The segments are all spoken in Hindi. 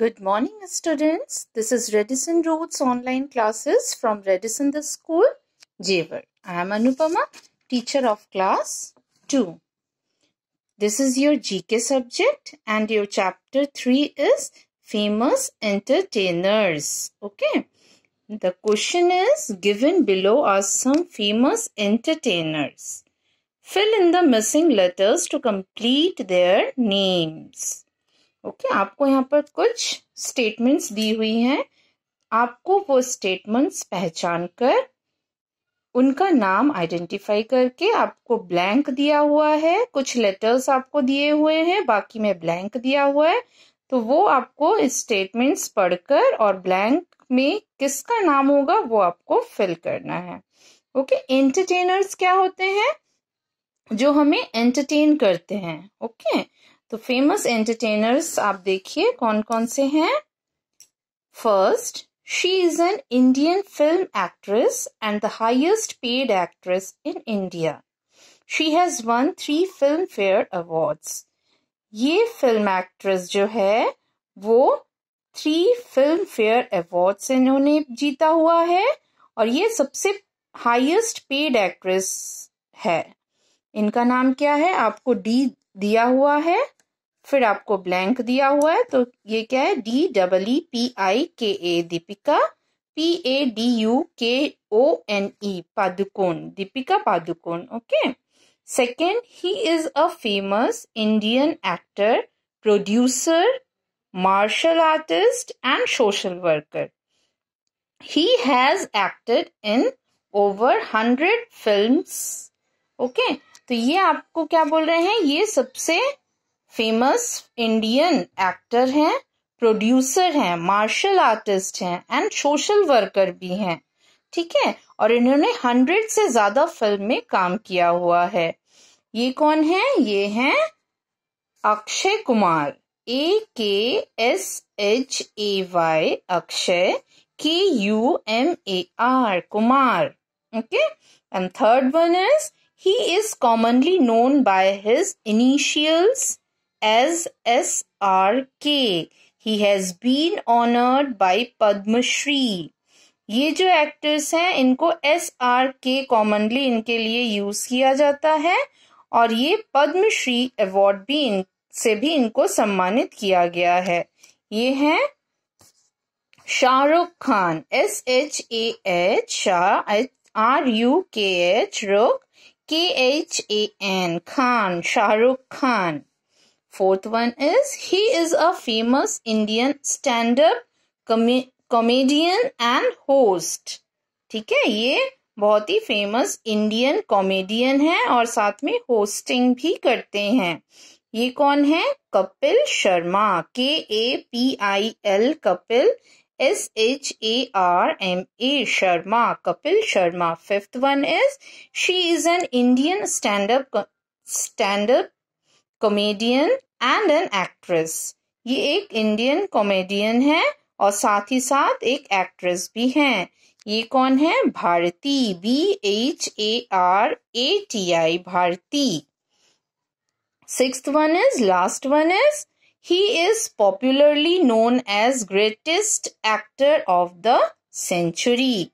Good morning students. This is Redison Roads online classes from Redison the school, Jewar. I am Anupama, teacher of class 2. This is your GK subject and your chapter 3 is famous entertainers. Okay. The question is given below are some famous entertainers. Fill in the missing letters to complete their names. Okay okay, आपको यहाँ पर कुछ स्टेटमेंट्स दी हुई हैं आपको वो स्टेटमेंट्स पहचान कर उनका नाम आइडेंटिफाई करके आपको ब्लैंक दिया हुआ है कुछ लेटर्स आपको दिए हुए हैं बाकी में ब्लैंक दिया हुआ है तो वो आपको स्टेटमेंट्स पढ़कर और ब्लैंक में किसका नाम होगा वो आपको फिल करना है ओके okay, एंटरटेनर्स क्या होते हैं जो हमें एंटरटेन करते हैं ओके okay? तो फेमस एंटरटेनर्स आप देखिए कौन कौन से हैं first she is an Indian film actress and the highest paid actress in India she has won three Filmfare awards ये फिल्म एक्ट्रेस जो है वो थ्री फिल्म फेयर अवार्ड इन्होंने जीता हुआ है और ये सबसे हाईएस्ट पेड एक्ट्रेस है इनका नाम क्या है आपको डी दिया हुआ है फिर आपको ब्लैंक दिया हुआ है तो ये क्या है D double E P I K A Deepika P A D U K O N E Padukone Deepika Padukone okay second he is a famous Indian actor producer martial artist and social worker he has acted in over hundred film okay तो ये आपको क्या बोल रहे हैं ये सबसे फेमस इंडियन एक्टर हैं प्रोड्यूसर हैं मार्शल आर्टिस्ट हैं एंड सोशल वर्कर भी हैं ठीक है और इन्होंने हंड्रेड से ज्यादा फिल्म में काम किया हुआ है ये कौन है ये हैं Akshay Kumar A K S H A Y Akshay K U M A R Kumar okay and third one is he is commonly known by his initials as SRK. He has been honored by Padma Shri. ये जो एक्टर्स हैं इनको एस आर के कॉमनली इनके लिए यूज किया जाता है और ये पद्मश्री अवार्ड भी इन से भी इनको सम्मानित किया गया है ये हैं Shahrukh Khan S H A H Shah R U K H Rukh K H A N Khan Shahrukh Khan Fourth one is he is a famous Indian stand-up comedian and host ठीक है ये बहुत ही फेमस इंडियन कॉमेडियन है और साथ में होस्टिंग भी करते हैं ये कौन है Kapil Sharma K A P I L Kapil S H A R M A Sharma Kapil Sharma fifth one is she is an Indian stand up stand up comedian and an actress ये एक इंडियन कॉमेडियन है और साथ ही साथ एक एक्ट्रेस भी हैं ये कौन है Bharti B H A R A T I Bharti six one is last one is he is popularly known as greatest actor of the century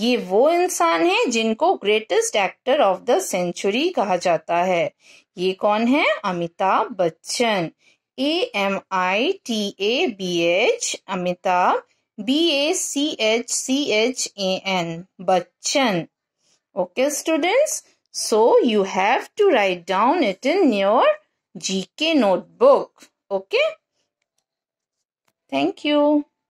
ये वो इंसान है जिनको greatest actor of the century कहा जाता है ये कौन है Amitabh Bachchan A M I T A B H Amitabh B A C H C H A N Bachchan okay students so you have to right down it in your G K notebook okay thank you